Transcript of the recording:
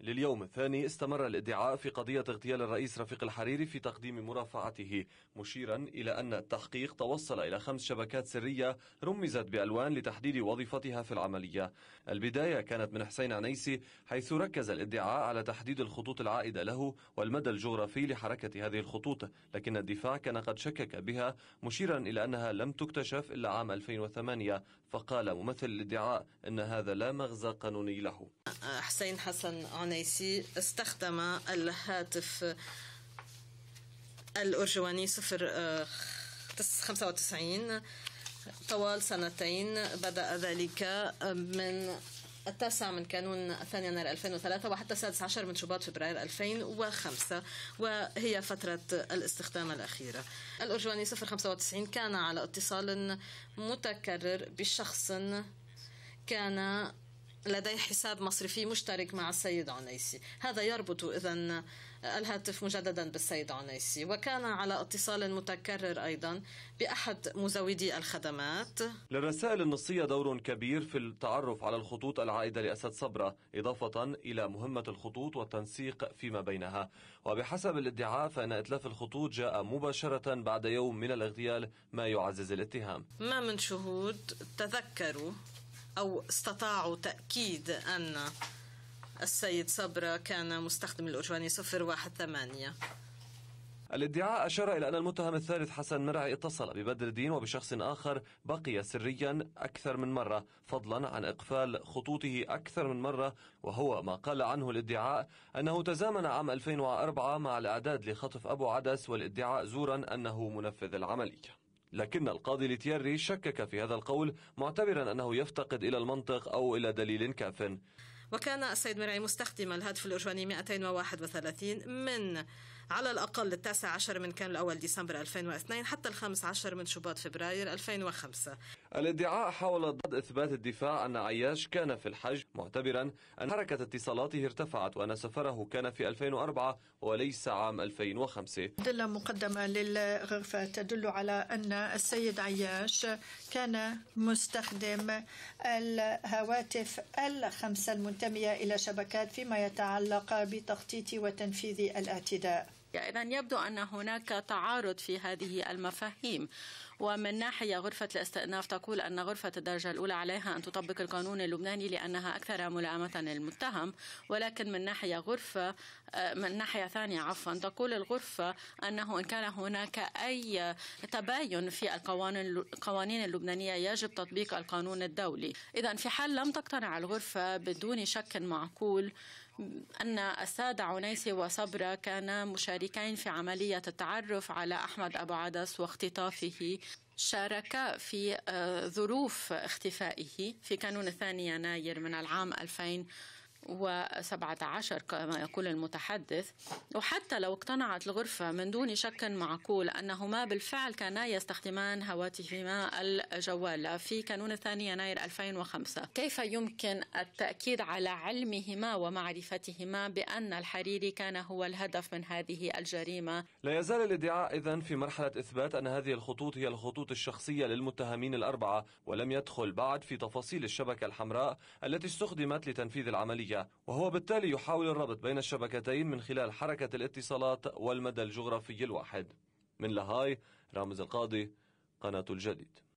لليوم الثاني استمر الادعاء في قضية اغتيال الرئيس رفيق الحريري في تقديم مرافعته مشيرا إلى أن التحقيق توصل إلى خمس شبكات سرية رمزت بألوان لتحديد وظيفتها في العملية البداية كانت من حسين عنيسي حيث ركز الادعاء على تحديد الخطوط العائدة له والمدى الجغرافي لحركة هذه الخطوط لكن الدفاع كان قد شكك بها مشيرا إلى أنها لم تكتشف إلا عام 2008 فقال ممثل الادعاء أن هذا لا مغزى قانوني له حسين حسن عنيسي استخدم الهاتف الأرجواني صفر آه، خمسة وتسعين طوال سنتين بدأ ذلك آه، من التاسع من كانون الثاني يناير 2003 وحتى السادس عشر من شباط فبراير 2005 وهي فترة الاستخدام الأخيرة الأرجواني 095 كان على اتصال متكرر بشخص كان لدي حساب مصرفي مشترك مع السيد عنيسي هذا يربط إذا الهاتف مجددا بالسيد عنيسي وكان على اتصال متكرر أيضا بأحد مزودي الخدمات للرسائل النصية دور كبير في التعرف على الخطوط العائدة لأسد صبرة إضافة إلى مهمة الخطوط والتنسيق فيما بينها وبحسب الادعاء فإن إتلاف الخطوط جاء مباشرة بعد يوم من الاغتيال ما يعزز الاتهام ما من شهود تذكروا أو استطاعوا تأكيد أن السيد صبرا كان مستخدم الأرجواني 018 الادعاء أشار إلى أن المتهم الثالث حسن مرعي اتصل ببدر الدين وبشخص آخر بقي سريا أكثر من مرة فضلا عن إقفال خطوطه أكثر من مرة وهو ما قال عنه الادعاء أنه تزامن عام 2004 مع الإعداد لخطف أبو عدس والادعاء زورا أنه منفذ العملية لكن القاضي لتيري شكك في هذا القول معتبرا أنه يفتقد إلى المنطق أو إلى دليل كاف وكان السيد مرعي مستخدما الهاتف الأرجواني 231 من على الأقل التاسع عشر من كان الأول ديسمبر 2002 حتى الخامس عشر من شباط فبراير 2005 الادعاء حول ضد إثبات الدفاع أن عياش كان في الحج معتبرا أن حركة اتصالاته ارتفعت وأن سفره كان في 2004 وليس عام 2005 أدلة مقدمة للغرفة تدل على أن السيد عياش كان مستخدم الهواتف الخمسة المنتمية إلى شبكات فيما يتعلق بتخطيط وتنفيذ الاعتداء إذا يبدو أن هناك تعارض في هذه المفاهيم ومن ناحية غرفة الاستئناف تقول أن غرفة الدرجة الأولى عليها أن تطبق القانون اللبناني لأنها أكثر ملائمة للمتهم ولكن من ناحية غرفة آه، من ناحية ثانية عفوا تقول الغرفة أنه إن كان هناك أي تباين في القوانين اللبنانية يجب تطبيق القانون الدولي إذا في حال لم تقتنع الغرفة بدون شك معقول أن السادة عنيسي وصبرة كانا مشاركين في عملية التعرف على أحمد أبو عدس واختطافه شارك في آه، ظروف اختفائه في كانون الثاني يناير من العام 2000 و17 كما يقول المتحدث وحتى لو اقتنعت الغرفة من دون شك معقول أنهما بالفعل كانا يستخدمان هواتفهما الجوالة في كانون الثاني يناير 2005 كيف يمكن التأكيد على علمهما ومعرفتهما بأن الحريري كان هو الهدف من هذه الجريمة لا يزال الادعاء إذا في مرحلة إثبات أن هذه الخطوط هي الخطوط الشخصية للمتهمين الأربعة ولم يدخل بعد في تفاصيل الشبكة الحمراء التي استخدمت لتنفيذ العملية وهو بالتالي يحاول الربط بين الشبكتين من خلال حركة الاتصالات والمدى الجغرافي الواحد من لاهاي رامز القاضي قناة الجديد